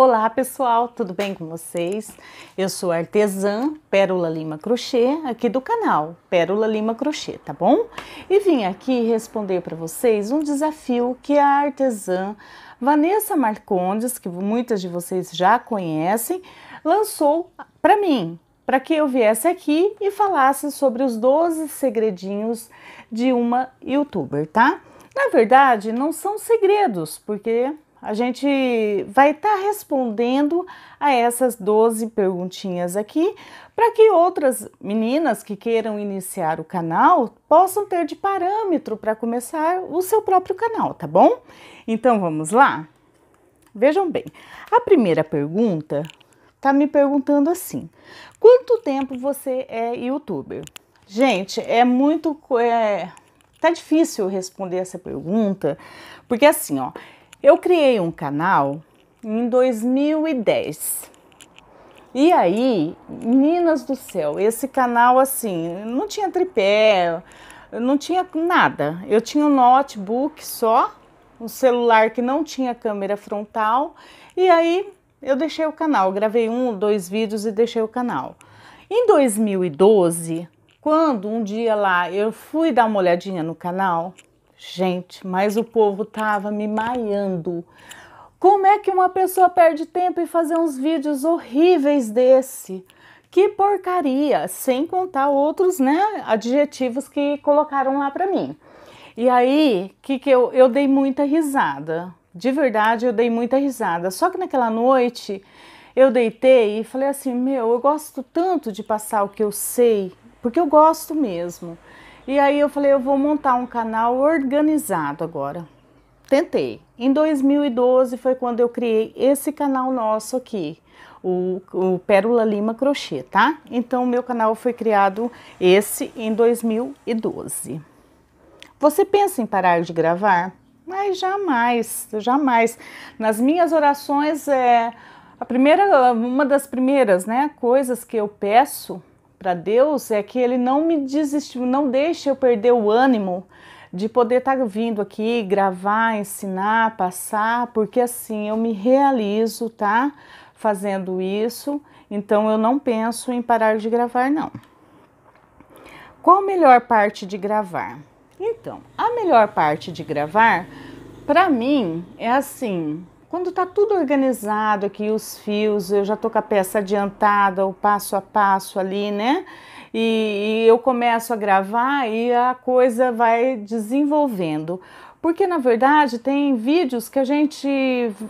Olá pessoal, tudo bem com vocês? Eu sou artesã Pérola Lima Crochê, aqui do canal Pérola Lima Crochê, tá bom? E vim aqui responder para vocês um desafio que a artesã Vanessa Marcondes, que muitas de vocês já conhecem, lançou para mim, para que eu viesse aqui e falasse sobre os 12 segredinhos de uma youtuber, tá? Na verdade, não são segredos, porque a gente vai estar tá respondendo a essas 12 perguntinhas aqui, para que outras meninas que queiram iniciar o canal possam ter de parâmetro para começar o seu próprio canal, tá bom? Então vamos lá? Vejam bem, a primeira pergunta tá me perguntando assim: quanto tempo você é youtuber? Gente, é muito. É, tá difícil responder essa pergunta, porque assim, ó eu criei um canal em 2010. E aí, meninas do céu, esse canal assim, não tinha tripé, não tinha nada. Eu tinha um notebook só, um celular que não tinha câmera frontal, e aí eu deixei o canal, gravei um, dois vídeos e deixei o canal. Em 2012, quando um dia lá eu fui dar uma olhadinha no canal, Gente, mas o povo tava me maiando. Como é que uma pessoa perde tempo em fazer uns vídeos horríveis desse? Que porcaria, sem contar outros, né, adjetivos que colocaram lá para mim. E aí, que que eu, eu dei muita risada. De verdade, eu dei muita risada. Só que naquela noite, eu deitei e falei assim: "Meu, eu gosto tanto de passar o que eu sei, porque eu gosto mesmo". E aí eu falei, eu vou montar um canal organizado agora. Tentei. Em 2012 foi quando eu criei esse canal nosso aqui, o, o Pérola Lima Crochê, tá? Então, meu canal foi criado esse em 2012. Você pensa em parar de gravar? Mas jamais, jamais. Nas minhas orações, é, a primeira, uma das primeiras né, coisas que eu peço para Deus é que Ele não me desistiu, não deixa eu perder o ânimo de poder estar tá vindo aqui gravar, ensinar, passar, porque assim eu me realizo, tá? Fazendo isso, então eu não penso em parar de gravar, não. Qual a melhor parte de gravar? Então, a melhor parte de gravar, para mim, é assim: quando está tudo organizado aqui, os fios, eu já estou com a peça adiantada, o passo a passo ali, né? E, e eu começo a gravar e a coisa vai desenvolvendo. Porque na verdade tem vídeos que a gente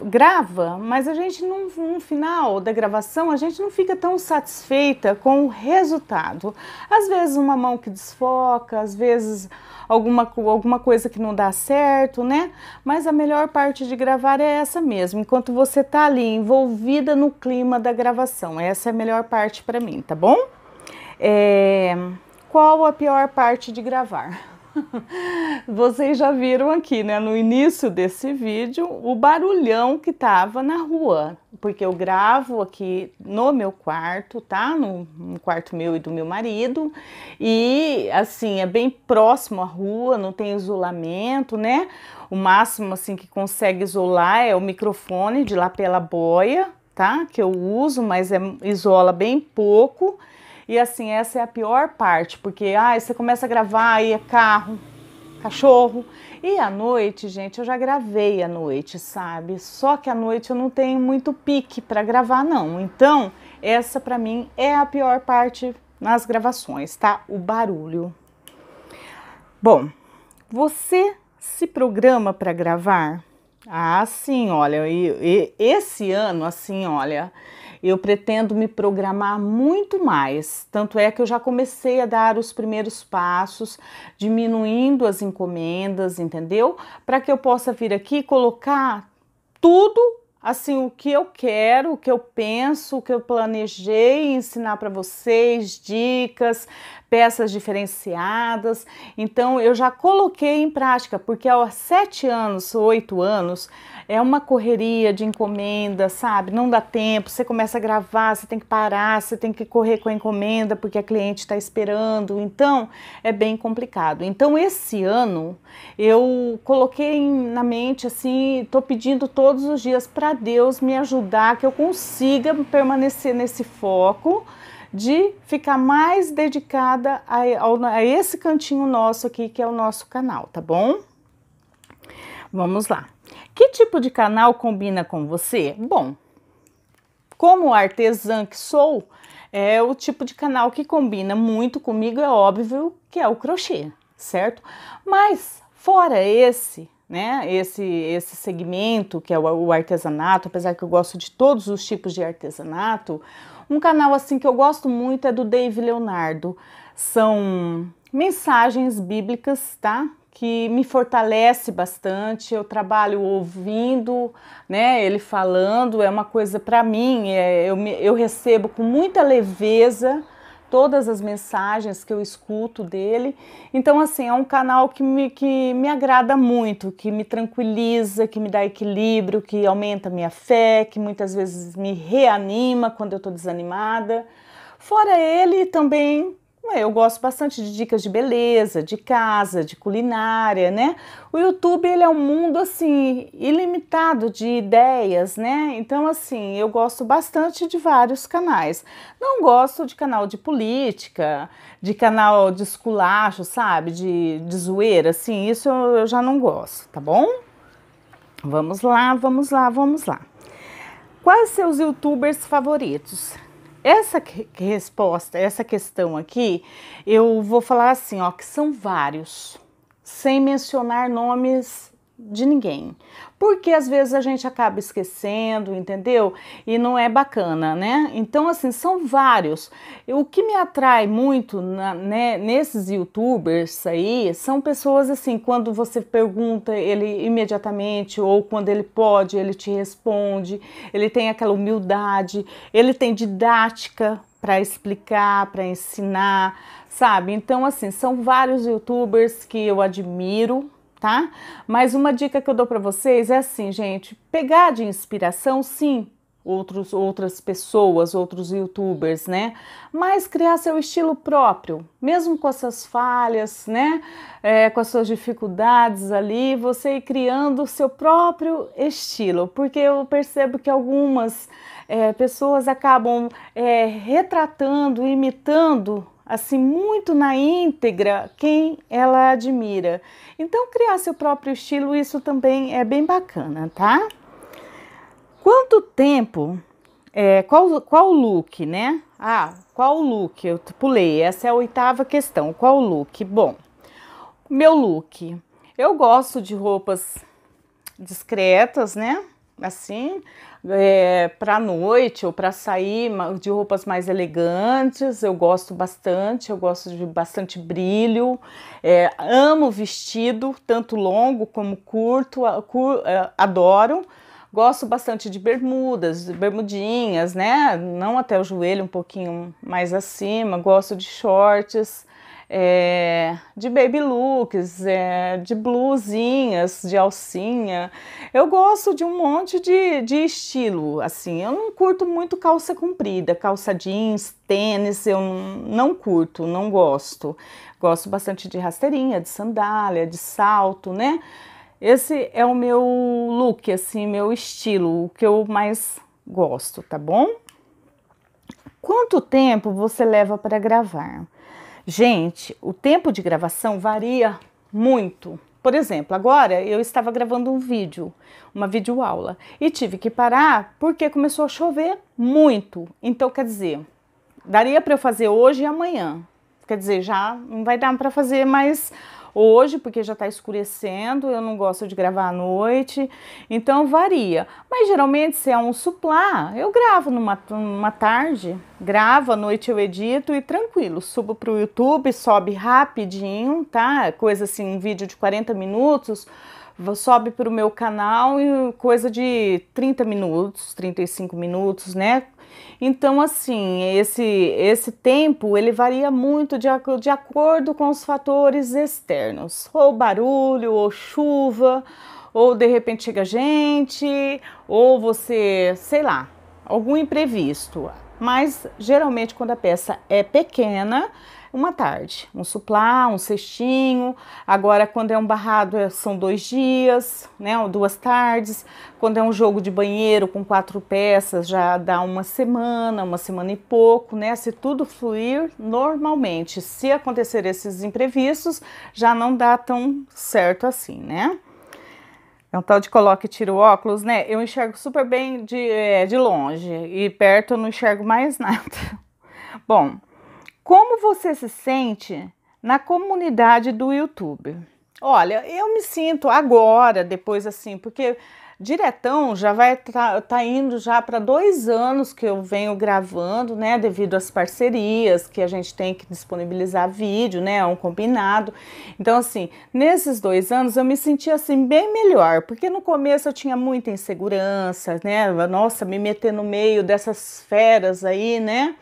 grava, mas a gente no final da gravação a gente não fica tão satisfeita com o resultado. Às vezes uma mão que desfoca, às vezes alguma, alguma coisa que não dá certo, né? Mas a melhor parte de gravar é essa mesmo, enquanto você tá ali envolvida no clima da gravação. Essa é a melhor parte para mim, tá bom? É... Qual a pior parte de gravar? Vocês já viram aqui, né, no início desse vídeo, o barulhão que tava na rua, porque eu gravo aqui no meu quarto, tá? No, no quarto meu e do meu marido. E assim, é bem próximo à rua, não tem isolamento, né? O máximo assim que consegue isolar é o microfone de lá pela boia, tá? Que eu uso, mas é, isola bem pouco. E assim, essa é a pior parte, porque ah, você começa a gravar aí é carro, cachorro. E à noite, gente, eu já gravei à noite, sabe? Só que à noite eu não tenho muito pique para gravar não. Então, essa para mim é a pior parte nas gravações, tá? O barulho. Bom, você se programa para gravar? Ah, sim, olha, e, e, esse ano, assim, olha, eu pretendo me programar muito mais. Tanto é que eu já comecei a dar os primeiros passos, diminuindo as encomendas, entendeu? Para que eu possa vir aqui colocar tudo assim o que eu quero, o que eu penso, o que eu planejei ensinar para vocês, dicas, peças diferenciadas. Então eu já coloquei em prática, porque há sete anos, oito anos, é uma correria de encomenda, sabe? Não dá tempo, você começa a gravar, você tem que parar, você tem que correr com a encomenda porque a cliente está esperando. Então, é bem complicado. Então, esse ano eu coloquei na mente assim, estou pedindo todos os dias para Deus me ajudar que eu consiga permanecer nesse foco de ficar mais dedicada a, a, esse cantinho nosso aqui, que é o nosso canal, tá bom? Vamos lá. Que tipo de canal combina com você? Bom, como artesã que sou, é o tipo de canal que combina muito comigo, é óbvio que é o crochê, certo? Mas fora esse, né, esse, esse segmento que é o, o artesanato, apesar que eu gosto de todos os tipos de artesanato, um canal assim que eu gosto muito é do Dave Leonardo. São mensagens bíblicas, tá? que me fortalece bastante. Eu trabalho ouvindo, né? Ele falando é uma coisa para mim. É, eu, me, eu recebo com muita leveza todas as mensagens que eu escuto dele. Então, assim, é um canal que me, que me agrada muito, que me tranquiliza, que me dá equilíbrio, que aumenta minha fé, que muitas vezes me reanima quando eu estou desanimada. Fora ele, também eu gosto bastante de dicas de beleza, de casa, de culinária, né? O YouTube ele é um mundo assim ilimitado de ideias, né? Então assim, eu gosto bastante de vários canais. Não gosto de canal de política, de canal de esculacho, sabe? De, de zoeira, assim, isso eu, eu já não gosto, tá bom? Vamos lá, vamos lá, vamos lá. Quais seus youtubers favoritos? Essa que resposta, essa questão aqui, eu vou falar assim, ó, que são vários, sem mencionar nomes de ninguém. Porque às vezes a gente acaba esquecendo, entendeu? E não é bacana, né? Então, assim, são vários. O que me atrai muito na, né, nesses youtubers aí são pessoas assim, quando você pergunta, ele imediatamente, ou quando ele pode, ele te responde, ele tem aquela humildade, ele tem didática, para explicar, para ensinar, sabe? Então, assim, são vários youtubers que eu admiro, tá? Mas uma dica que eu dou para vocês é assim, gente, pegar de inspiração, sim, outros outras pessoas, outros youtubers, né? Mas criar seu estilo próprio, mesmo com essas falhas, né? É, com as suas dificuldades ali, você ir criando o seu próprio estilo, porque eu percebo que algumas é, pessoas acabam é, retratando, imitando assim muito na íntegra quem ela admira. Então criar seu próprio estilo, isso também é bem bacana, tá? Quanto tempo é, qual, qual look, né? Ah, qual look? Eu pulei, essa é a oitava questão. Qual look? Bom, meu look. Eu gosto de roupas discretas, né? Assim, é, para noite ou para sair de roupas mais elegantes. Eu gosto bastante, eu gosto de bastante brilho. É, amo vestido, tanto longo como curto, é, adoro. Gosto bastante de bermudas, bermudinhas, né? Não até o joelho, um pouquinho mais acima. Gosto de shorts é, de baby looks, é, de blusinhas, de alcinha. Eu gosto de um monte de, de estilo, assim. Eu não curto muito calça comprida, calça jeans, tênis, eu não curto, não gosto. Gosto bastante de rasteirinha, de sandália, de salto, né? Esse é o meu look, assim, meu estilo, o que eu mais gosto, tá bom? Quanto tempo você leva para gravar? Gente, o tempo de gravação varia muito. Por exemplo, agora eu estava gravando um vídeo, uma videoaula, e tive que parar porque começou a chover muito. Então, quer dizer, daria para eu fazer hoje e amanhã. Quer dizer, já não vai dar para fazer mais hoje, porque já está escurecendo, eu não gosto de gravar à noite, então varia. Mas geralmente, se é um suplá, eu gravo numa, numa tarde, gravo, à noite eu edito e tranquilo, subo para o YouTube, sobe rapidinho, tá? Coisa assim, um vídeo de 40 minutos sobe para o meu canal em coisa de 30 minutos, 35 minutos, né? Então, assim, esse, esse tempo ele varia muito de, de acordo com os fatores externos, ou barulho, ou chuva, ou de repente chega gente, ou você, sei lá, algum imprevisto. Mas geralmente, quando a peça é pequena, uma tarde. Um suplá, um cestinho. Agora, quando é um barrado, é, são dois dias, né? Ou duas tardes. Quando é um jogo de banheiro com quatro peças, já dá uma semana, uma semana e pouco, né? Se tudo fluir normalmente. Se acontecer esses imprevistos, já não dá tão certo assim, né? É um tal de coloque e tira o óculos, né? Eu enxergo super bem de, é, de longe e perto eu não enxergo mais nada. Bom, como você se sente na comunidade do YouTube? Olha, eu me sinto agora, depois assim, porque diretão já vai tá, tá indo já para dois anos que eu venho gravando, né? Devido às parcerias que a gente tem que disponibilizar vídeo, né? É um combinado. Então, assim, nesses dois anos eu me senti assim bem melhor, porque no começo eu tinha muita insegurança, né? Nossa, me meter no meio dessas feras aí, né?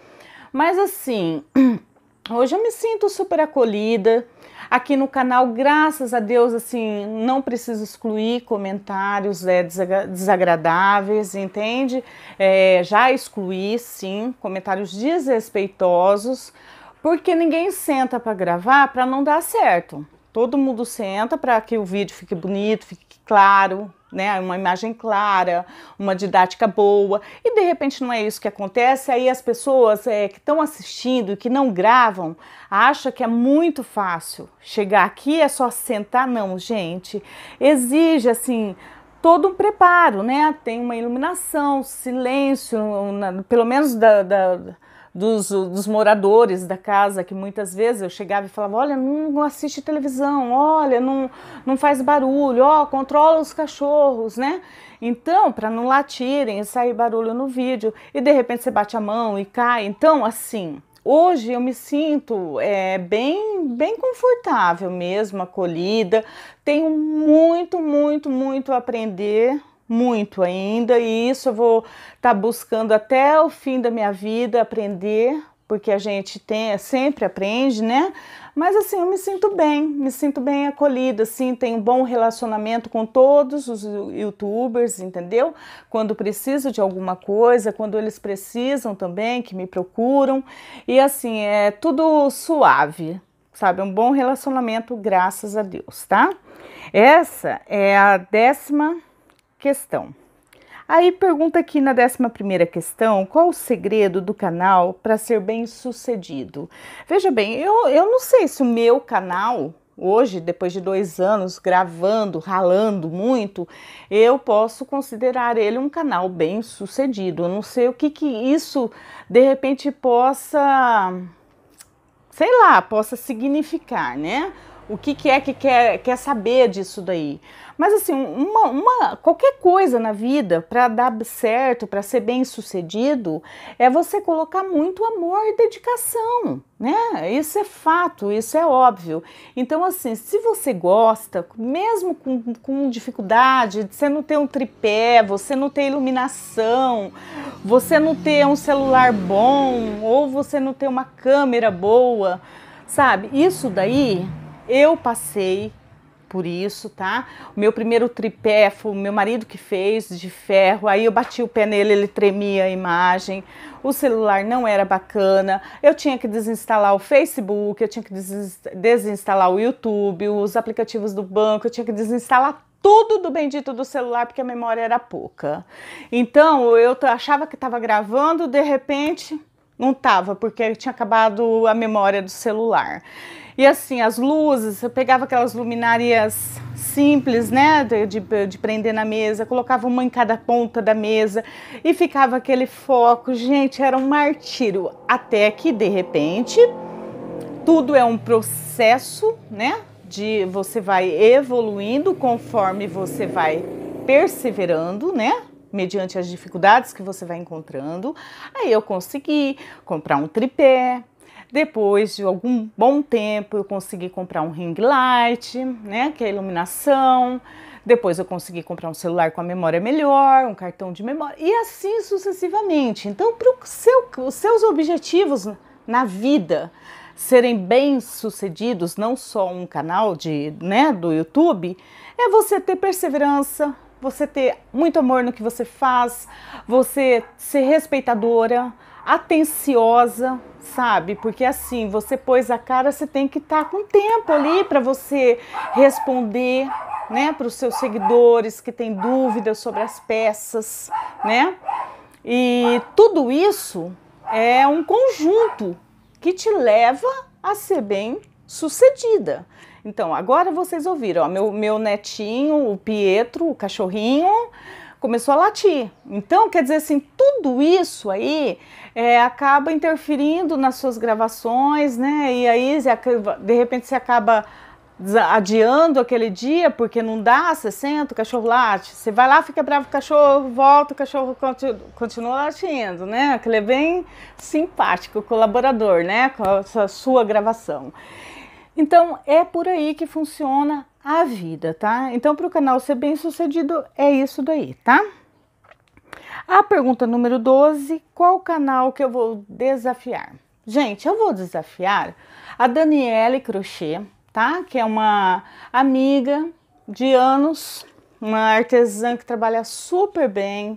Mas assim, hoje eu me sinto super acolhida. Aqui no canal, graças a Deus, assim, não preciso excluir comentários é, desagradáveis, entende? É, já excluí, sim, comentários desrespeitosos, porque ninguém senta para gravar para não dar certo. Todo mundo senta para que o vídeo fique bonito, fique claro, né? Uma imagem clara, uma didática boa. E de repente não é isso que acontece. Aí as pessoas é, que estão assistindo e que não gravam acham que é muito fácil chegar aqui é só sentar. Não, gente, exige assim todo um preparo, né? Tem uma iluminação, silêncio, na, pelo menos da, da dos, dos, moradores da casa, que muitas vezes eu chegava e falava: olha, não, assiste televisão, olha, não, não faz barulho, ó, controla os cachorros, né? Então, para não latirem e sair barulho no vídeo, e de repente você bate a mão e cai. Então, assim, hoje eu me sinto é, bem, bem confortável mesmo, acolhida. Tenho muito, muito, muito a aprender muito ainda e isso eu vou estar tá buscando até o fim da minha vida aprender, porque a gente tem, sempre aprende, né? Mas assim, eu me sinto bem, me sinto bem acolhida, assim, tenho um bom relacionamento com todos os youtubers, entendeu? Quando preciso de alguma coisa, quando eles precisam também, que me procuram. E assim, é tudo suave, sabe? Um bom relacionamento, graças a Deus, tá? Essa é a décima questão. Aí pergunta aqui na 11 questão: qual o segredo do canal para ser bem sucedido? Veja bem, eu, eu não sei se o meu canal, hoje, depois de dois anos gravando, ralando muito, eu posso considerar ele um canal bem sucedido. Eu não sei o que, que isso de repente possa, sei lá, possa significar, né? o que, que é que quer, quer saber disso daí. Mas assim, uma, uma qualquer coisa na vida para dar certo, para ser bem sucedido, é você colocar muito amor e dedicação, né? Isso é fato, isso é óbvio. Então assim, se você gosta, mesmo com, com dificuldade, você não ter um tripé, você não ter iluminação, você não ter um celular bom ou você não ter uma câmera boa, sabe? Isso daí eu passei por isso, tá? O meu primeiro tripé foi o meu marido que fez de ferro. Aí eu bati o pé nele, ele tremia a imagem. O celular não era bacana. Eu tinha que desinstalar o Facebook, eu tinha que desinstalar o YouTube, os aplicativos do banco, eu tinha que desinstalar tudo do bendito do celular porque a memória era pouca. Então eu achava que estava gravando, de repente não estava porque tinha acabado a memória do celular. E assim, as luzes, eu pegava aquelas luminárias simples, né, de, de, de, prender na mesa, colocava uma em cada ponta da mesa e ficava aquele foco. Gente, era um martírio. Até que, de repente, tudo é um processo, né, de você vai evoluindo conforme você vai perseverando, né, mediante as dificuldades que você vai encontrando. Aí eu consegui comprar um tripé, depois de algum bom tempo, eu consegui comprar um ring light, né, que é a iluminação. Depois eu consegui comprar um celular com a memória melhor, um cartão de memória e assim sucessivamente. Então, para seu, os seus objetivos na vida serem bem-sucedidos, não só um canal de, né, do YouTube, é você ter perseverança, você ter muito amor no que você faz, você ser respeitadora, atenciosa, sabe? Porque assim, você pôs a cara, você tem que estar tá com tempo ali para você responder, né, para os seus seguidores que têm dúvidas sobre as peças, né? E tudo isso é um conjunto que te leva a ser bem sucedida. Então, agora vocês ouviram, ó, meu, meu netinho, o Pietro, o cachorrinho, começou a latir. Então, quer dizer assim, tudo isso aí é, acaba interferindo nas suas gravações, né? E aí, de repente, você acaba adiando aquele dia porque não dá, você senta, o cachorro late, você vai lá, fica bravo o cachorro, volta, o cachorro continua, continua latindo, né? Aquele é bem simpático, colaborador, né? Com a sua gravação. Então, é por aí que funciona a vida, tá? Então, para o canal ser bem sucedido, é isso daí, tá? A pergunta número 12: qual canal que eu vou desafiar? Gente, eu vou desafiar a Daniele Crochê, tá? Que é uma amiga de anos, uma artesã que trabalha super bem,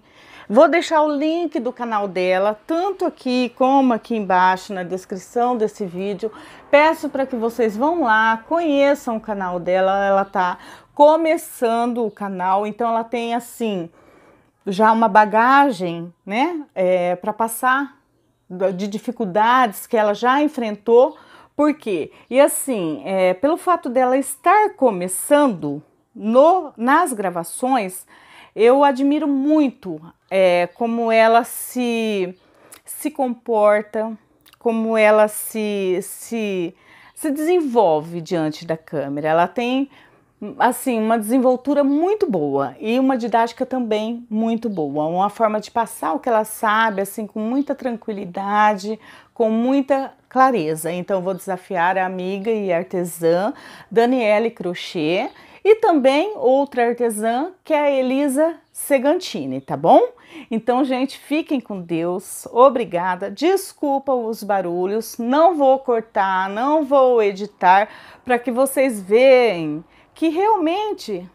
Vou deixar o link do canal dela, tanto aqui como aqui embaixo na descrição desse vídeo. Peço para que vocês vão lá, conheçam o canal dela, ela está começando o canal, então ela tem assim já uma bagagem, né, é, para passar de dificuldades que ela já enfrentou. Por quê? E assim, é, pelo fato dela estar começando no, nas gravações, eu admiro muito é, como ela se, se comporta, como ela se, se, se desenvolve diante da câmera. Ela tem assim uma desenvoltura muito boa e uma didática também muito boa, uma forma de passar o que ela sabe assim com muita tranquilidade, com muita clareza. Então vou desafiar a amiga e artesã Daniele Crochet e também outra artesã, que é a Elisa Segantini, tá bom? Então, gente, fiquem com Deus. Obrigada. Desculpa os barulhos, não vou cortar, não vou editar para que vocês vejam que realmente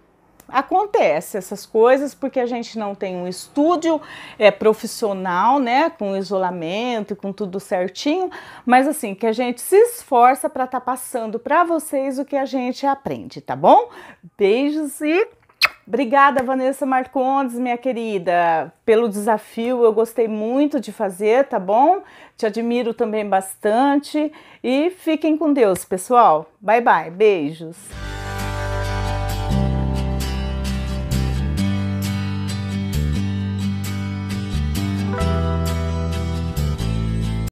acontece essas coisas porque a gente não tem um estúdio é, profissional, né, com isolamento, com tudo certinho, mas assim que a gente se esforça para estar tá passando para vocês o que a gente aprende, tá bom? Beijos e Obrigada, Vanessa Marcondes, minha querida, pelo desafio. Eu gostei muito de fazer, tá bom? Te admiro também bastante. E fiquem com Deus, pessoal. Bye, bye. Beijos.